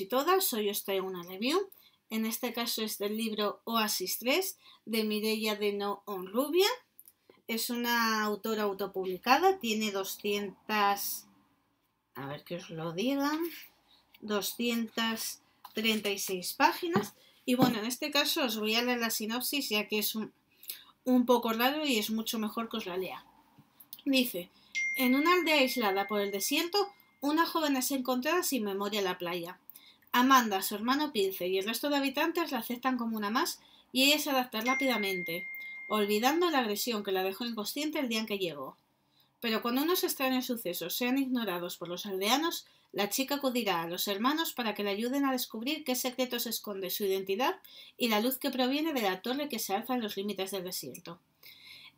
y todas, soy os traigo una review. En este caso es del libro Oasis 3 de Mireia de No rubia, Es una autora autopublicada, tiene 200... A ver que os lo digan. 236 páginas. Y bueno, en este caso os voy a leer la sinopsis ya que es un, un poco raro y es mucho mejor que os la lea. Dice, en una aldea aislada por el desierto, una joven es encontrada sin memoria en la playa. Amanda, su hermano Pince y el resto de habitantes la aceptan como una más y ella se adapta rápidamente, olvidando la agresión que la dejó inconsciente el día en que llegó. Pero cuando unos extraños sucesos sean ignorados por los aldeanos, la chica acudirá a los hermanos para que le ayuden a descubrir qué secretos esconde su identidad y la luz que proviene de la torre que se alza en los límites del desierto.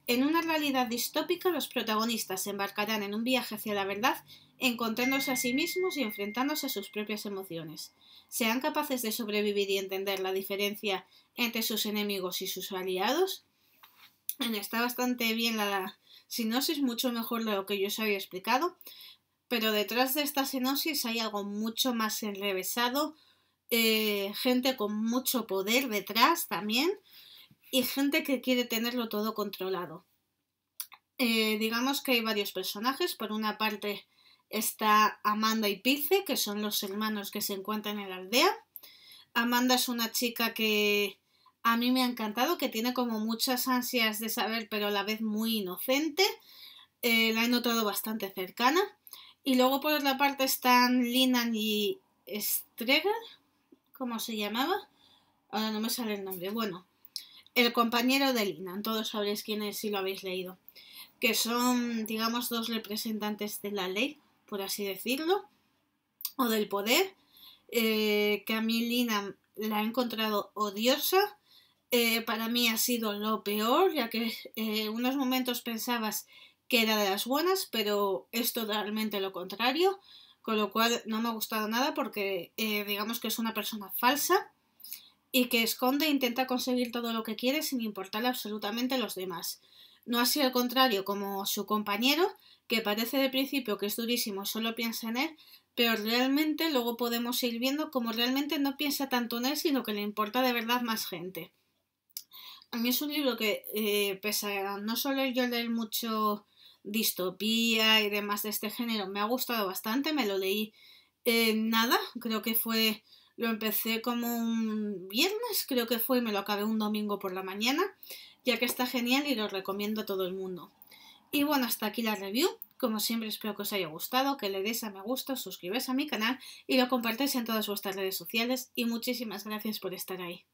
En una realidad distópica, los protagonistas se embarcarán en un viaje hacia la verdad, encontrándose a sí mismos y enfrentándose a sus propias emociones. Sean capaces de sobrevivir y entender la diferencia entre sus enemigos y sus aliados? Está bastante bien la sinosis, mucho mejor de lo que yo os había explicado, pero detrás de esta sinosis hay algo mucho más enrevesado, eh, gente con mucho poder detrás también, y gente que quiere tenerlo todo controlado. Eh, digamos que hay varios personajes. Por una parte está Amanda y Pilce, que son los hermanos que se encuentran en la aldea. Amanda es una chica que a mí me ha encantado, que tiene como muchas ansias de saber, pero a la vez muy inocente. Eh, la he notado bastante cercana. Y luego por otra parte están Linan y Strega, ¿cómo se llamaba? Ahora no me sale el nombre. Bueno, el compañero de Linan, todos sabréis quién es si lo habéis leído, que son, digamos, dos representantes de la ley, por así decirlo, o del poder, eh, que a mí Linan la he encontrado odiosa, eh, para mí ha sido lo peor, ya que eh, unos momentos pensabas que era de las buenas, pero es totalmente lo contrario, con lo cual no me ha gustado nada porque digamos que es una persona falsa y que esconde e intenta conseguir todo lo que quiere sin importarle absolutamente a los demás. No así el contrario, como su compañero, que parece de principio que es durísimo solo piensa en él, pero realmente luego podemos ir viendo como realmente no piensa tanto en él, sino que le importa de verdad más gente. A mí es un libro que, eh, pese a no solo yo leer mucho distopía y demás de este género, me ha gustado bastante, me lo leí en nada, creo que fue lo empecé como un viernes, creo que fue, y me lo acabé un domingo por la mañana, ya que está genial y lo recomiendo a todo el mundo. Y bueno, hasta aquí la review. Como siempre espero que os haya gustado, que le deis a me gusta, os suscribáis a mi canal y lo compartáis en todas vuestras redes sociales y muchísimas gracias por estar ahí.